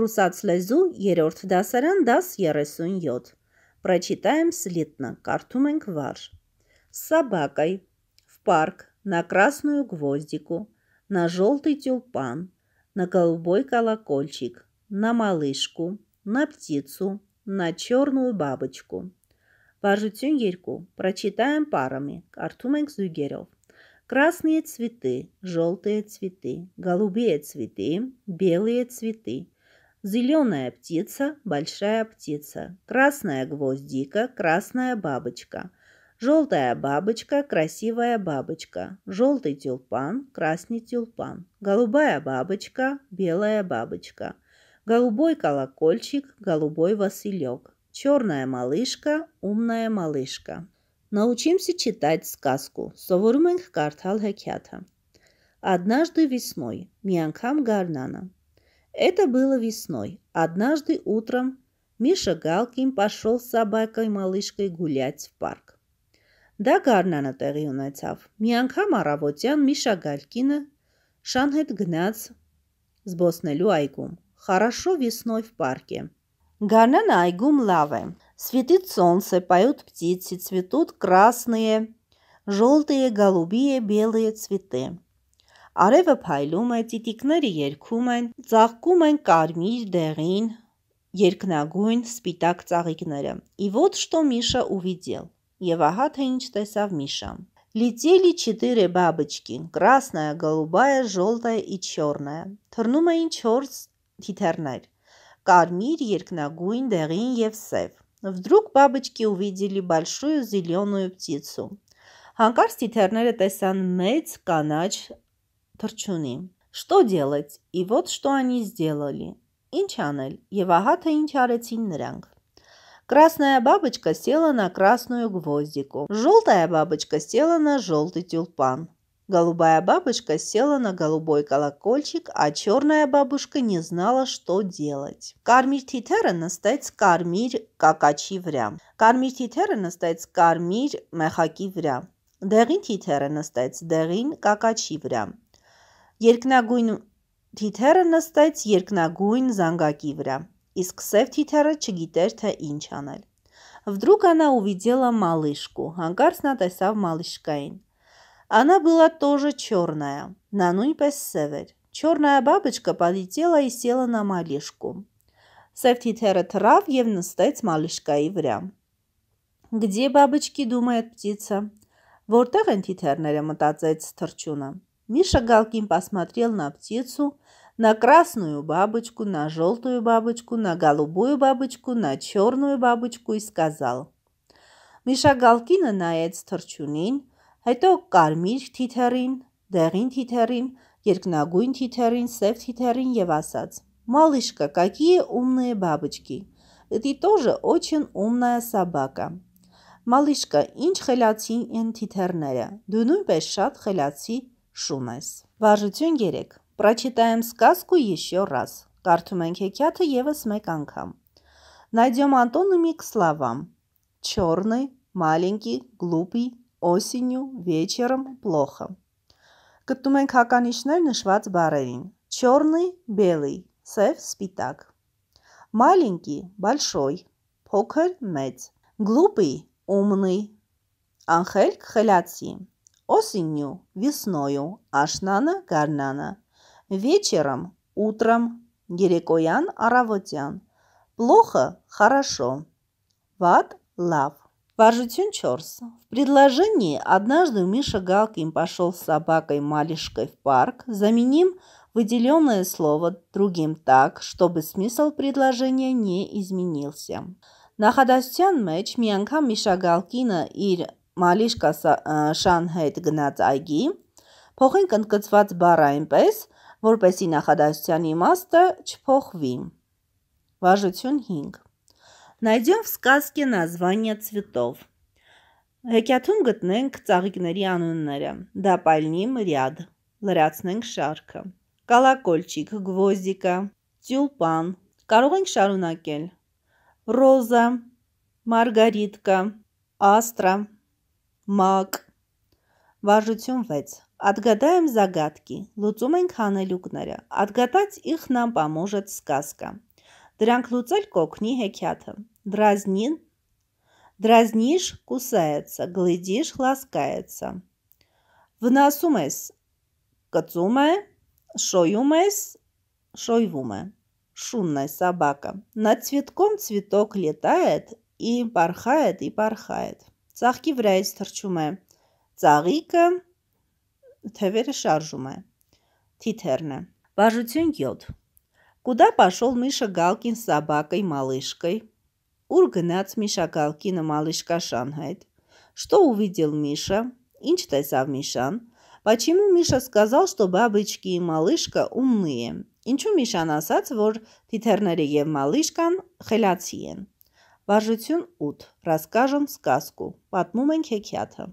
Ռուսաց լեզու երրորդ Дас դաս 37։ Прочитаем слитно, картум ենք С собакой в парк на красную гвоздику, на желтый тюльпан, на голубой колокольчик, на малышку, на птицу, на черную бабочку. Важутюн Ерьку. Прочитаем парами. Картуменг Зюгерев. Красные цветы, желтые цветы, голубые цветы, белые цветы – Зеленая птица, большая птица. Красная гвоздика, красная бабочка. Желтая бабочка, красивая бабочка. Желтый тюльпан, красный тюльпан. Голубая бабочка, белая бабочка. Голубой колокольчик, голубой василек. Черная малышка, умная малышка. Научимся читать сказку. Սովորում ենք կարդալ Однажды весной. Միանգամ Гарнана. Это было весной. Однажды утром Миша Галкин пошел с собакой-малышкой гулять в парк։ Да գարնանը на ունեցավ։ Մի անգամ առավոտյան Միշա Գալկինը շան հետ գնաց զբոսնելու այգում։ Хорошо весной в парке. на айгум лаве. Светит солнце, поют птицы, цветут красные, желтые, голубые, белые цветы. Արևը փայլում է, ծիտիկները երգում են, ծաղկում են կարմիր, դեղին, երկնագույն, սպիտակ ծաղիկները։ И вот что Миша увидел. Եվ ահա թե ինչ տեսավ Միշան։ Լիցելի չտերը բաբочкин, красная, голубая, желтая и черная։ Թռնում էին 4 թիթեռներ։ Կարմիր, երկնագույն, դեղին եւ սև։ Вдруг бабочки увидели большую зеленую птицу։ Հանկարծ թիթեռները տեսան մեծ կանաչ թրջունի։ Что делать? И вот что они сделали. Ինչ անել, եւ ահա թե ինչ արեցին նրանք։ Красная бабочка села на красную гвоздику. Желтая бабочка села на желтый тюльпан. Голубая бабочка села на голубой колокольчик, а черная бабушка не знала, что делать. Կարմիր թիթերը նստեց կարմիր կակաչի վրա։ Կարմիր թիթերը նստեց կարմիր մեղակի վրա։ Դեղին թիթերը նստեց դեղին կակաչի վրա։ Երկնագույն թիթերը նստեց երկնագույն զանգակի վրա, իսկ սև թիթերը չգիտեր, թե ինչ անել։ Вдруг она увидела малышку, հանկարծ նա տեսավ մալիշկային։ Она была тоже черная, նա նույնպես սև էր։ Черная бабочка полетела и села на малишку։ Սև թիթերը թռավ եւ նստեց մալիշկայի վրա։ Где бабочки думает птица? Որտեղ են թիթերները մտածեց թռչունը։ Миша Галкин посмотрел на птицу, на красную бабочку, на желтую бабочку, на голубую бабочку, на черную бабочку и сказал. Миша Галкина նայեց թրջունին, հետո կարմիր թիթերին, դեղին թիթերին, երկնագույն թիթերին, սև թիթերին եւ ասաց. «Малышка, какие умные бабочки. Ты тоже очень умная собака». «Մալիշկա, ինչ խելացի են թիթերները։ Դու նույնպես շատ խելացի շում ես։ Վարժություն 3. Прочитаем сказку еще раз։ Կարդում ենք հեքիաթը եւս մեկ անգամ։ Найдем Антону к словам. Черный, маленький, глупый, осенью, вечером, плохо. Գտնում ենք հականիշներ նշված բառերին։ Черный, белый, սև, սպիտակ։ Маленький, большой, փոքր, մեծ։ Глупый, умный, անխելք, խելացի։ осенью, весною, ашнана, гарнана, вечером, утром, герекоян, аравотян, плохо, хорошо, ват, лав. Важутюн Чорс. В предложении «Однажды Миша Галкин пошел с собакой Малишкой в парк» заменим выделенное слово другим так, чтобы смысл предложения не изменился. На Նախադասության մեջ Миша Галкина իր Մալիշկա շան հետ գնած այգի, փոխենք ընդգծված բառը այնպես, որպեսի նախադասության իմաստը չփոխվի։ Վարժություն 5։ Найдем в сказке название цветов։ Հեքիաթում գտնենք ծաղիկների անունները։ Դապալնիմ ռյադ։ Լրացնենք շարքը։ Կալակոլչիկ, գվոզիկա, տյուլպան։ Կարող ենք շարունակել։ Ռոզա, մարգարիտկա, աստրա, Մակ։ Վարժություն 6. Отгадаем загадки։ Լուծում ենք հանելուկները։ Отгадать их нам поможет сказка։ Դրանք լուծել կօգնի հեքիաթը։ Дразнин. Дразнишь кусается, глядишь ласкается։ Վնասում ես կծում է, շոյում ես, շոյվում է։ Шумная собака. Над цветком цветок летает и порхает, и порхает. Ծաղկի վրայից թռչում է ծաղիկը, թևերը շարժում է։ Թիթեռնը։ Բաժություն 7։ Куда пошел Миша Галкин с собакой малышкой? Уր գնաց Միշա Գալկինը մալիշկաշան հետ։ Что увидел Миша? Ինչ տեսավ Միշան։ Почему Миша сказал, что бабочки и малышка умные? Ինչու Միշան ասաց, որ թիթեռները եւ մալիշկան խելացի են։ Վարժություն 8, ռասկաժմ սկասկու, պատմում ենք հեքիաթը։